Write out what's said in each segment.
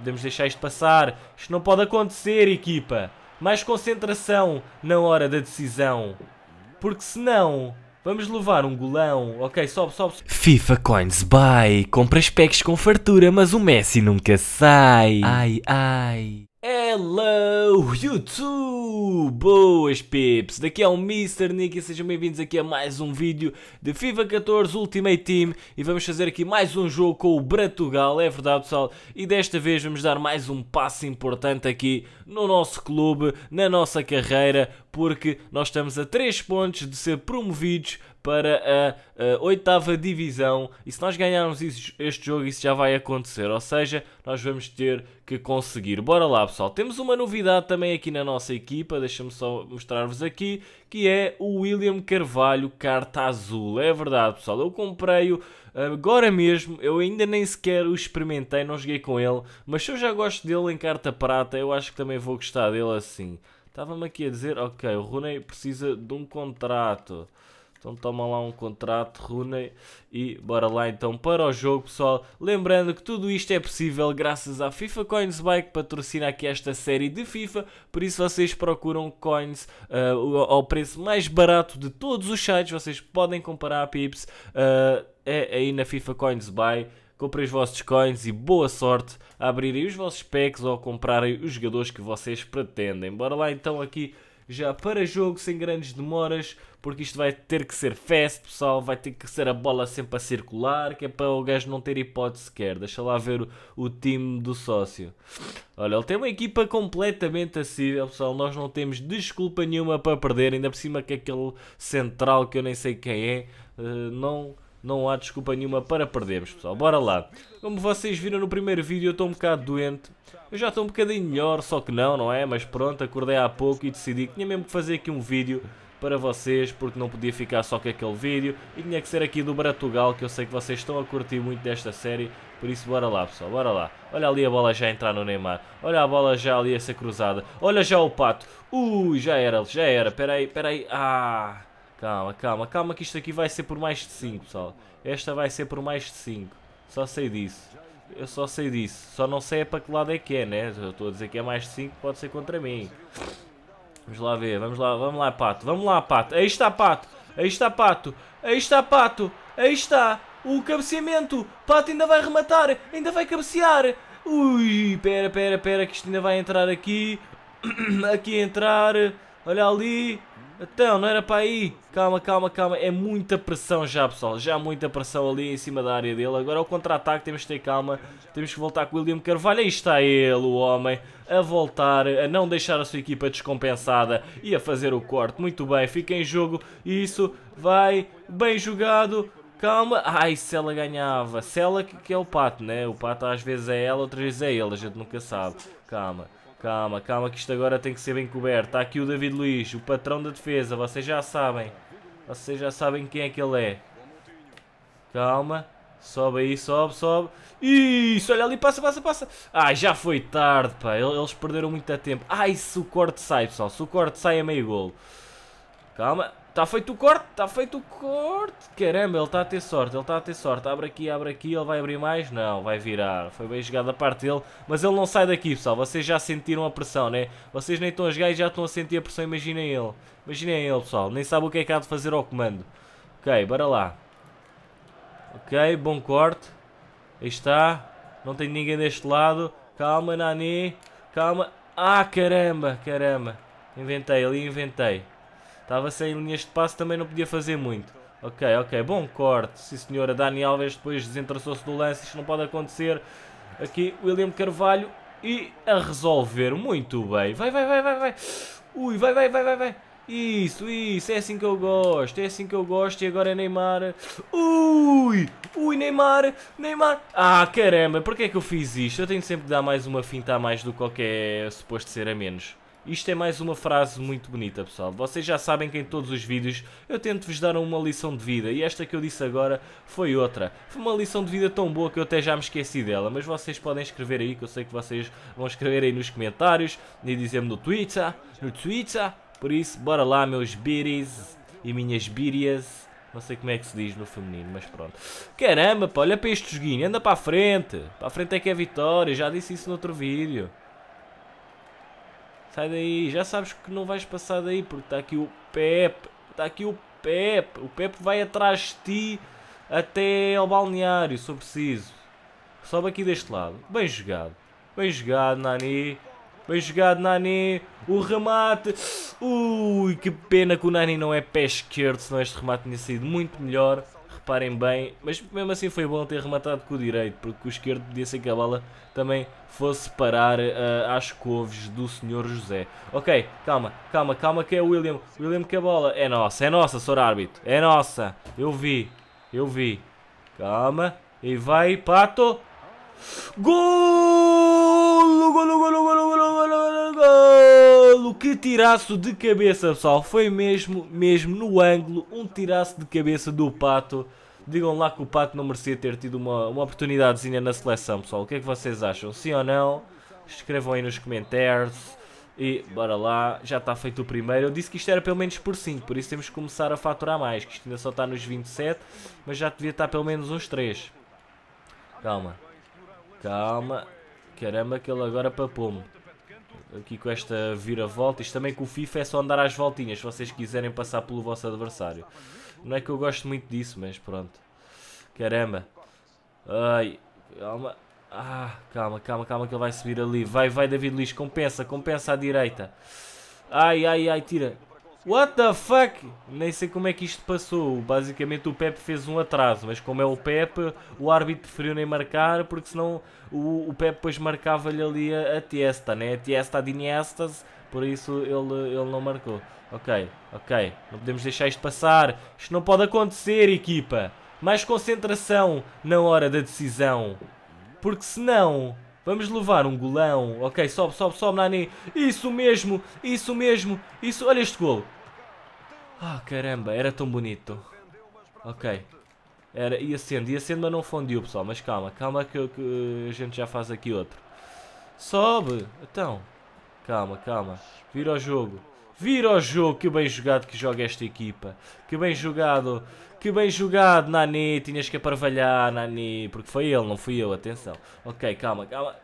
Podemos deixar isto passar. Isto não pode acontecer, equipa. Mais concentração na hora da decisão. Porque senão Vamos levar um golão. Ok, sobe, sobe. FIFA Coins Buy. Compras packs com fartura, mas o Messi nunca sai. Ai, ai. Hello YouTube! Boas pips! Daqui é o Mr. Nick e sejam bem-vindos aqui a mais um vídeo de FIFA 14 Ultimate Team e vamos fazer aqui mais um jogo com o Portugal, é verdade pessoal? E desta vez vamos dar mais um passo importante aqui no nosso clube, na nossa carreira, porque nós estamos a 3 pontos de ser promovidos para a, oitava divisão. E se nós ganharmos este jogo, isso já vai acontecer. Ou seja, nós vamos ter que conseguir. Bora lá, pessoal. Temos uma novidade também aqui na nossa equipa. Deixa-me só mostrar-vos aqui. Que é o William Carvalho Carta Azul. É verdade, pessoal. Eu comprei-o agora mesmo. Eu ainda nem sequer o experimentei. Não joguei com ele. Mas se eu já gosto dele em Carta Prata, eu acho que também vou gostar dele assim. Estava-me aqui a dizer, ok, o Rooney precisa de um contrato. Então toma lá um contrato, Rooney, e bora lá então para o jogo, pessoal. Lembrando que tudo isto é possível graças à FIFA Coins Buy, que patrocina aqui esta série de FIFA, por isso vocês procuram coins uh, ao preço mais barato de todos os sites, vocês podem comparar a Pips, uh, é aí na FIFA Coins Buy comprem os vossos coins e boa sorte a abrirem os vossos packs ou a comprarem os jogadores que vocês pretendem. Bora lá então aqui já para jogo, sem grandes demoras, porque isto vai ter que ser fast, pessoal. Vai ter que ser a bola sempre a circular, que é para o gajo não ter hipótese sequer. Deixa lá ver o, o time do sócio. Olha, ele tem uma equipa completamente acessível, pessoal. Nós não temos desculpa nenhuma para perder, ainda por cima que é aquele central que eu nem sei quem é, eh, não não há desculpa nenhuma para perdermos, pessoal. Bora lá. Como vocês viram no primeiro vídeo, eu estou um bocado doente. Eu já estou um bocadinho melhor, só que não, não é? Mas pronto, acordei há pouco e decidi que tinha mesmo que fazer aqui um vídeo para vocês, porque não podia ficar só com aquele vídeo. E tinha que ser aqui do Bratugal, que eu sei que vocês estão a curtir muito desta série. Por isso, bora lá, pessoal, bora lá. Olha ali a bola já entrar no Neymar. Olha a bola já ali a ser cruzada. Olha já o pato. Ui, já era, já era. Peraí, peraí. Ah... Calma, calma, calma que isto aqui vai ser por mais de 5, pessoal. Esta vai ser por mais de 5. Só sei disso. Eu só sei disso. Só não sei é para que lado é que é, né? Eu estou a dizer que é mais de 5, pode ser contra mim. Vamos lá ver, vamos lá, vamos lá, Pato. Vamos lá, Pato. Aí está, Pato. Aí está, Pato. Aí está, Pato. Aí está. O cabeceamento. Pato ainda vai rematar. Ainda vai cabecear. Ui, pera, pera, pera, que isto ainda vai entrar aqui. aqui entrar. Olha ali. Então, não era para aí. Calma, calma, calma. É muita pressão já, pessoal. Já há muita pressão ali em cima da área dele. Agora é o contra-ataque. Temos que ter calma. Temos que voltar com o William Carvalho. Aí está ele, o homem, a voltar, a não deixar a sua equipa descompensada e a fazer o corte. Muito bem, fica em jogo. Isso vai bem jogado. Calma. Ai, se ela ganhava. Se ela que, que é o pato, né? O pato às vezes é ela, outras vezes é ele. A gente nunca sabe. Calma. Calma, calma que isto agora tem que ser bem coberto. Está aqui o David Luiz, o patrão da defesa. Vocês já sabem. Vocês já sabem quem é que ele é. Calma. Sobe aí, sobe, sobe. Isso, olha ali, passa, passa, passa. Ah, já foi tarde, pá. Eles perderam muito tempo. Ai, se o corte sai, pessoal. Se o corte sai é meio golo. Calma. Está feito o corte, está feito o corte. Caramba, ele está a ter sorte, ele está a ter sorte. Abre aqui, abre aqui, ele vai abrir mais. Não, vai virar. Foi bem jogada a parte dele. Mas ele não sai daqui, pessoal. Vocês já sentiram a pressão, né? Vocês nem estão a jogar e já estão a sentir a pressão. Imaginem ele. Imaginem ele, pessoal. Nem sabe o que é que há de fazer ao comando. Ok, bora lá. Ok, bom corte. Aí está. Não tem ninguém deste lado. Calma, Nani. Calma. Ah, caramba, caramba. Inventei, ali inventei. Estava sem linhas de passe, também não podia fazer muito. Ok, ok, bom corte. Sim senhora, Dani Alves depois desentraçou se do lance, isto não pode acontecer. Aqui William Carvalho e a resolver, muito bem. Vai, vai, vai, vai, vai. Ui, vai, vai, vai, vai, vai. Isso, isso, é assim que eu gosto, é assim que eu gosto e agora é Neymar. Ui, ui, Neymar, Neymar. Ah, caramba, porquê é que eu fiz isto? Eu tenho sempre de dar mais uma finta a mais do que qualquer é suposto ser a menos. Isto é mais uma frase muito bonita, pessoal. Vocês já sabem que em todos os vídeos eu tento vos dar uma lição de vida e esta que eu disse agora foi outra. Foi uma lição de vida tão boa que eu até já me esqueci dela, mas vocês podem escrever aí, que eu sei que vocês vão escrever aí nos comentários e dizer-me no Twitter, no Twitter. Por isso, bora lá, meus biris e minhas birias. Não sei como é que se diz no feminino, mas pronto. Caramba, pá, olha para este joguinho, anda para a frente. Para a frente é que é vitória, já disse isso no outro vídeo. Sai daí, já sabes que não vais passar daí porque está aqui o Pepe. Está aqui o Pepe. O Pepe vai atrás de ti até ao balneário, se eu preciso. Sobe aqui deste lado. Bem jogado. Bem jogado, Nani. Bem jogado, Nani. O remate. Ui, que pena que o Nani não é pé esquerdo, senão este remate tinha sido muito melhor reparem bem, mas mesmo assim foi bom ter rematado com o direito, porque o esquerdo podia ser que a bola também fosse parar uh, às couves do senhor José. Ok, calma, calma, calma que é o William, William que a bola é nossa, é nossa, senhor árbitro, é nossa, eu vi, eu vi, calma, e vai Pato, gol, gol, gol, gol, gol, gol, gol ângulo, que tiraço de cabeça, pessoal. Foi mesmo, mesmo no ângulo, um tiraço de cabeça do Pato. Digam lá que o Pato não merecia ter tido uma, uma oportunidadezinha na seleção, pessoal. O que é que vocês acham? Sim ou não? Escrevam aí nos comentários. E bora lá, já está feito o primeiro. Eu disse que isto era pelo menos por 5, por isso temos que começar a faturar mais. Que isto ainda só está nos 27, mas já devia estar pelo menos uns 3. Calma. Calma. Caramba, que ele agora papou-me aqui com esta vira volta Isto também com o FIFA é só andar às voltinhas, se vocês quiserem passar pelo vosso adversário. Não é que eu gosto muito disso, mas pronto. Caramba. Ai, calma. Ah, calma, calma, calma que ele vai subir ali. Vai, vai, David Luiz, compensa, compensa à direita. Ai, ai, ai, tira. What the fuck? Nem sei como é que isto passou. Basicamente o Pep fez um atraso, mas como é o Pep, o árbitro preferiu nem marcar, porque senão o, o Pep depois marcava-lhe ali a, a testa, né? A testa de Iniestas, por isso ele, ele não marcou. Ok, ok. Não podemos deixar isto passar. Isto não pode acontecer, equipa. Mais concentração na hora da decisão. Porque senão Vamos levar um golão. Ok, sobe, sobe, sobe, Nani. Isso mesmo, isso mesmo, isso. Olha este golo. Ah, caramba, era tão bonito. Ok. Era, e acende, e acende, mas não fundiu, pessoal. Mas calma, calma que, que a gente já faz aqui outro. Sobe! Então. Calma, calma. Vira o jogo. Vira o jogo, que bem jogado que joga esta equipa. Que bem jogado, que bem jogado, Nani. Tinhas que aparvalhar, Nani. Porque foi ele, não fui eu, atenção. Ok, calma, calma.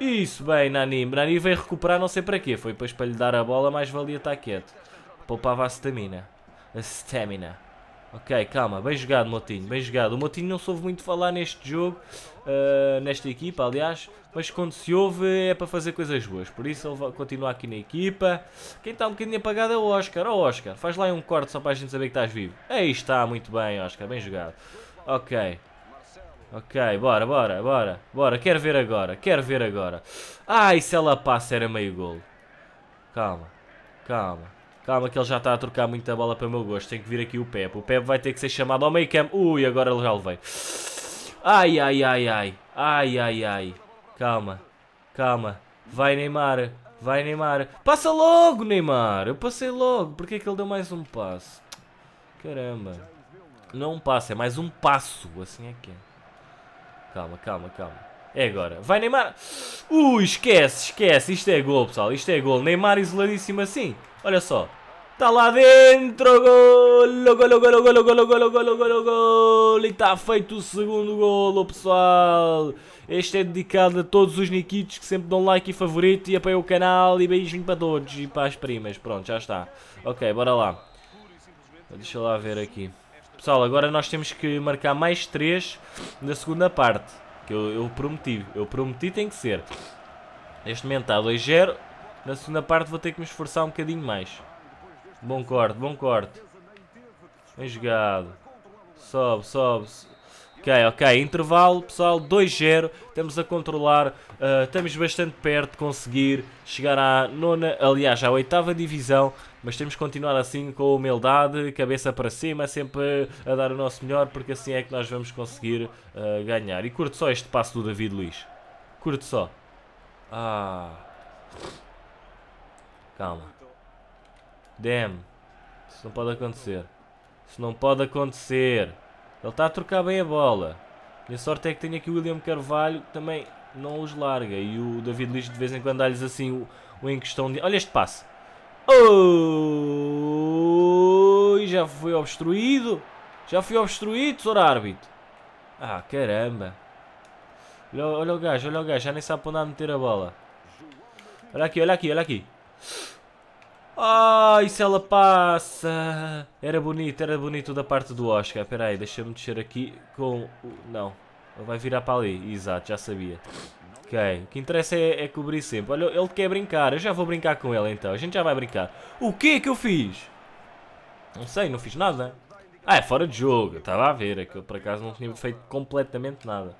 Isso, bem, Nani. Nani veio recuperar, não sei para quê. Foi depois para lhe dar a bola, mais valia estar quieto. Poupava a stamina. A stamina. Ok, calma. Bem jogado, Motinho. Bem jogado. O Motinho não soube muito falar neste jogo. Uh, nesta equipa, aliás. Mas quando se ouve é para fazer coisas boas. Por isso ele vai continuar aqui na equipa. Quem está um bocadinho apagado é o Oscar. Ó oh, Oscar, faz lá um corte só para a gente saber que estás vivo. Aí está. Muito bem, Oscar. Bem jogado. Ok. Ok, bora, bora, bora, bora, quero ver agora, quero ver agora. Ai, se ela passa era meio golo. Calma, calma. Calma que ele já está a trocar muita bola para o meu gosto. Tem que vir aqui o Pepe. O Pepe vai ter que ser chamado ao meio campo. Ui, agora ele já levei. Ai, ai, ai, ai. Ai, ai, ai. Calma. Calma. Vai, Neymar. Vai, Neymar. Passa logo, Neymar. Eu passei logo. Porquê é que ele deu mais um passo? Caramba. Não um passo, é mais um passo. Assim é que é. Calma, calma, calma. É agora. Vai Neymar. Uh, esquece, esquece. Isto é gol, pessoal. Isto é gol. Neymar isoladíssimo assim. Olha só. Está lá dentro. Gol, gol, gol, gol, gol, gol, gol, gol, gol, gol. E está feito o segundo gol pessoal. Este é dedicado a todos os Nikitos que sempre dão like e favorito e apoiam o canal. E beijinho para todos e para as primas. Pronto, já está. Ok, bora lá. Deixa lá ver aqui. Pessoal, agora nós temos que marcar mais 3 na segunda parte. Que eu, eu prometi. Eu prometi tem que ser. Neste momento está 2-0. Na segunda parte vou ter que me esforçar um bocadinho mais. Bom corte, bom corte. Bem jogado. Sobe, sobe. Ok, ok. Intervalo, pessoal. 2-0. Estamos a controlar. Uh, estamos bastante perto de conseguir chegar à nona, aliás, à oitava divisão mas temos que continuar assim com humildade, cabeça para cima, sempre a dar o nosso melhor, porque assim é que nós vamos conseguir uh, ganhar. E curto só este passo do David Luiz. Curto só. Ah. Calma. Damn. Isso não pode acontecer. Isso não pode acontecer. Ele está a trocar bem a bola. Minha sorte é que tenho aqui o William Carvalho, que também não os larga. E o David Luiz de vez em quando dá-lhes assim o, o em questão de... Olha este passe. Oi, já foi obstruído. Já fui obstruído, senhor árbitro. Ah, caramba. Olha, olha o gajo, olha o gajo. Já nem sabe para onde a meter a bola. Olha aqui, olha aqui, olha aqui. Ai, se ela passa. Era bonito, era bonito da parte do Oscar. Espera aí, deixa-me descer aqui com o... Não. Ele vai virar para ali. Exato, já sabia. Ok, o que interessa é, é cobrir sempre. Olha, ele quer brincar. Eu já vou brincar com ele então. A gente já vai brincar. O que é que eu fiz? Não sei, não fiz nada. Ah, é fora de jogo. Estava a ver. Aquilo é por acaso não tinha feito completamente nada.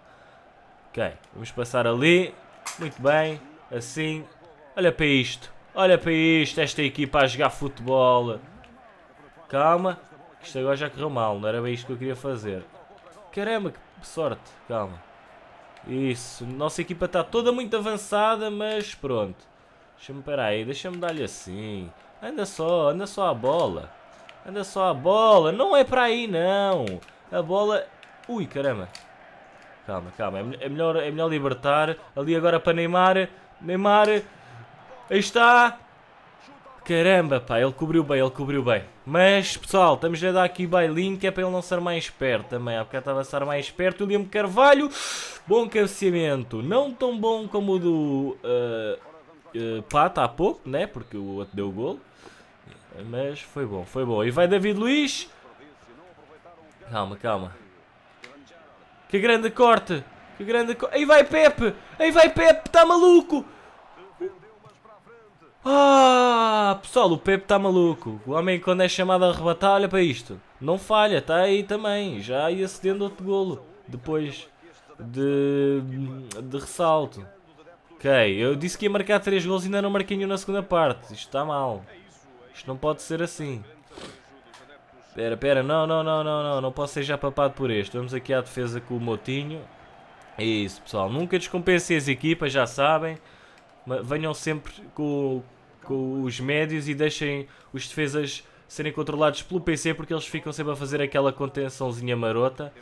Ok, vamos passar ali. Muito bem. Assim. Olha para isto. Olha para isto. Esta equipa a jogar futebol. Calma. Isto agora já correu mal. Não era bem isto que eu queria fazer. Caramba, que sorte, calma. Isso, nossa equipa está toda muito avançada, mas pronto. Deixa-me, aí deixa-me dar-lhe assim. Anda só, anda só a bola. Anda só a bola, não é para aí não. A bola... Ui, caramba. Calma, calma, é, melhor, é melhor é libertar. Ali agora para Neymar. Neymar, aí está. Caramba, pá, ele cobriu bem, ele cobriu bem. Mas, pessoal, estamos a dar aqui bailinho, que é para ele não ser mais esperto também. Há bocado estava a ser mais esperto. Liam Carvalho, bom cabeceamento. Não tão bom como o do uh, uh, Pata há pouco, né? Porque o outro deu o golo. Mas foi bom, foi bom. E vai David Luiz. Calma, calma. Que grande corte. Que grande corte. Aí vai Pepe. Aí vai Pepe, está maluco. Ah, pessoal, o Pepe está maluco. O homem quando é chamado a arrebatar, olha para isto. Não falha, está aí também. Já ia cedendo outro golo. Depois de, de ressalto. Ok, eu disse que ia marcar 3 gols e ainda não marquei nenhum na segunda parte. Isto está mal. Isto não pode ser assim. Pera, pera, não, não, não, não, não, não posso ser já papado por este. Vamos aqui à defesa com o Motinho. É isso, pessoal. Nunca descompensem as equipas, já sabem venham sempre com, com os médios e deixem os defesas serem controlados pelo PC porque eles ficam sempre a fazer aquela contençãozinha marota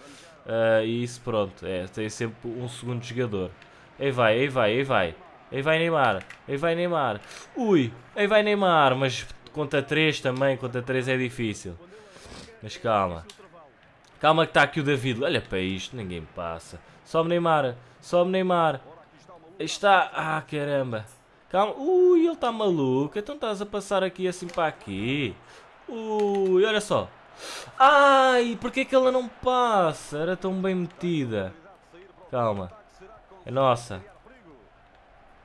uh, e isso pronto, é, tem sempre um segundo jogador. Aí vai, aí vai, aí vai. Aí vai Neymar, aí vai Neymar. Ui, aí vai Neymar, mas conta 3 também, conta 3 é difícil. Mas calma. Calma que está aqui o David. Olha para isto, ninguém passa. Sobe Neymar, sobe Neymar. Está... Ah, caramba. Calma. Ui, ele está maluco. Então estás a passar aqui assim para aqui. Ui, olha só. Ai, porquê que ela não passa? Era tão bem metida. Calma. É nossa.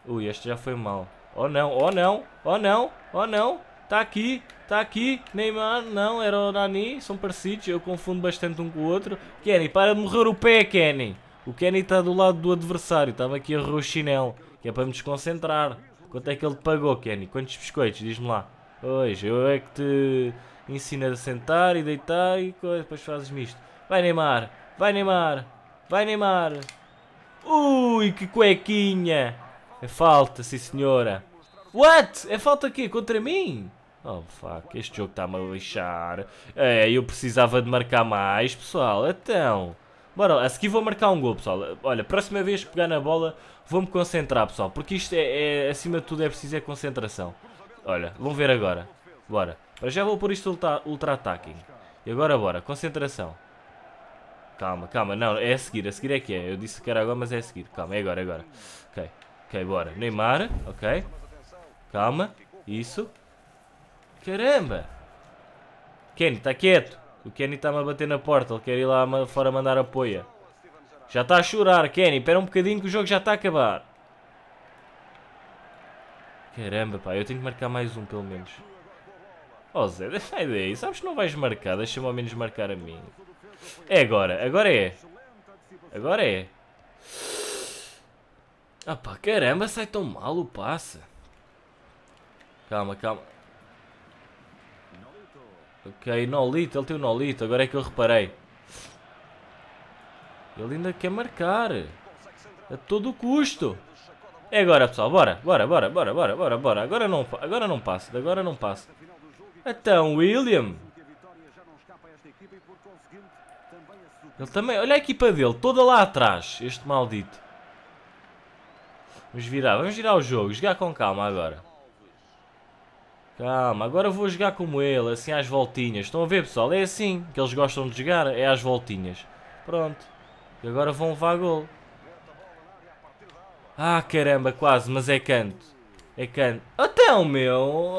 Ui, este já foi mal. Oh não, oh não, oh não, oh não. está aqui, está aqui. Neymar, não, era o Nani. São parecidos, eu confundo bastante um com o outro. Kenny, para de morrer o pé, Kenny. O Kenny está do lado do adversário, estava aqui a o chinelo, que é para me desconcentrar. Quanto é que ele te pagou, Kenny? Quantos biscoitos? Diz-me lá. Hoje, eu é que te ensino a sentar e deitar e depois fazes-me isto. Vai Neymar, vai Neymar, vai Neymar. Ui, que cuequinha. É falta, sim senhora. What? É falta aqui Contra mim? Oh fuck, este jogo está-me a lixar. É, eu precisava de marcar mais, pessoal. Então, Bora lá, a seguir vou marcar um gol, pessoal. Olha, próxima vez que pegar na bola, vou-me concentrar, pessoal. Porque isto é, é, acima de tudo, é preciso é concentração. Olha, vamos ver agora. Bora. Para já vou pôr isto ultra-attacking. Ultra e agora bora, concentração. Calma, calma, não, é a seguir, a seguir é que é. Eu disse que era agora, mas é a seguir. Calma, é agora, é agora. Ok, ok, bora. Neymar, ok. Calma, isso. Caramba! Kenny, está quieto. O Kenny está-me a bater na porta, ele quer ir lá fora mandar apoia. Já está a chorar, Kenny. Espera um bocadinho que o jogo já está a acabar. Caramba, pá. Eu tenho que marcar mais um, pelo menos. Oh, Zé, deixa ideia. Sabes que não vais marcar. Deixa-me ao menos marcar a mim. É agora. Agora é. Agora é. Ah oh, pá, caramba. Sai tão mal o passe. Calma, calma. Ok, é Nolito, ele tem o Nolito, agora é que eu reparei. Ele ainda quer marcar. A todo custo. É agora, pessoal, bora, bora, bora, bora, bora, bora, bora. Agora não, agora não passa, agora não passa. Então, William. Ele também, olha a equipa dele, toda lá atrás, este maldito. Vamos virar, vamos virar o jogo, jogar com calma agora. Calma, agora vou jogar como ele, assim às voltinhas. Estão a ver, pessoal? É assim que eles gostam de jogar, é às voltinhas. Pronto. E agora vão levar gol. Ah, caramba, quase, mas é canto. É canto. Até o então, meu!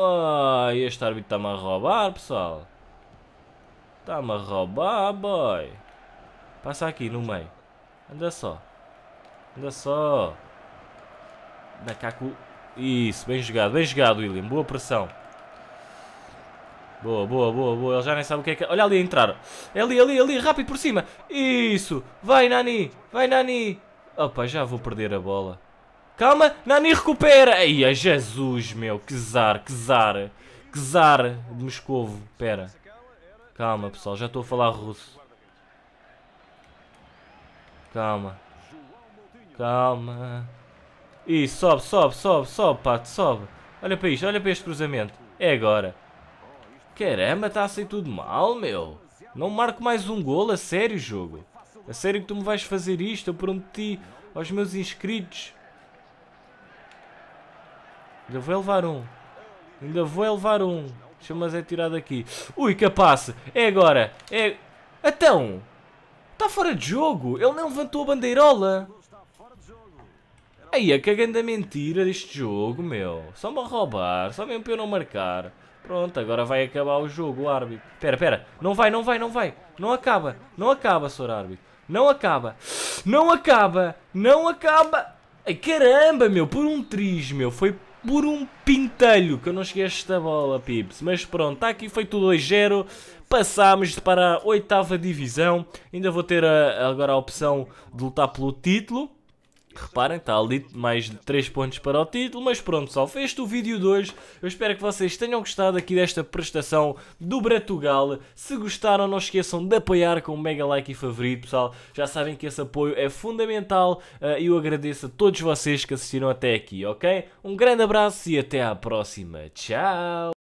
Ai, este árbitro está-me a roubar, pessoal. Está-me a roubar, boy. Passa aqui, no meio. Anda só. Anda só. Anda cá com... Isso, bem jogado, bem jogado, William. Boa pressão. Boa, boa, boa, boa. Ele já nem sabe o que é que é. Olha ali a entrar. É ali, ali, ali. Rápido por cima. Isso. Vai, Nani. Vai, Nani. Opa, já vou perder a bola. Calma. Nani recupera. Ai, é Jesus, meu. Que zar, que zar. Que zar de Moscovo. Pera. Calma, pessoal. Já estou a falar russo. Calma. Calma. Isso, sobe, sobe, sobe, sobe, pato, sobe. Olha para isto, olha para este cruzamento. É agora. Caramba, está a sair tudo mal, meu. Não marco mais um golo, a sério, jogo. A sério que tu me vais fazer isto? Eu prometi aos meus inscritos. Ainda vou levar um. Ainda vou levar um. Deixa-me é tirar daqui. Ui, que É agora. É... Então. Está fora de jogo. Ele nem levantou a bandeirola. Aí, é a cagando a mentira deste jogo, meu. Só me roubar. Só mesmo para eu não marcar. Pronto, agora vai acabar o jogo, o árbitro. Pera, pera. Não vai, não vai, não vai. Não acaba. Não acaba, senhor árbitro. Não acaba. Não acaba. Não acaba. Ai, caramba, meu. Por um triz, meu. Foi por um pintelho que eu não cheguei a esta bola, Pips. Mas pronto, está aqui feito 2-0. Passámos para a oitava divisão. Ainda vou ter a, eh, agora a opção de lutar pelo título. Reparem, está ali mais de 3 pontos para o título, mas pronto pessoal, Fez este o vídeo de hoje. Eu espero que vocês tenham gostado aqui desta prestação do Bretugal. Se gostaram, não esqueçam de apoiar com um mega like e favorito, pessoal. Já sabem que esse apoio é fundamental eh, e eu agradeço a todos vocês que assistiram até aqui, ok? Um grande abraço e até à próxima. Tchau!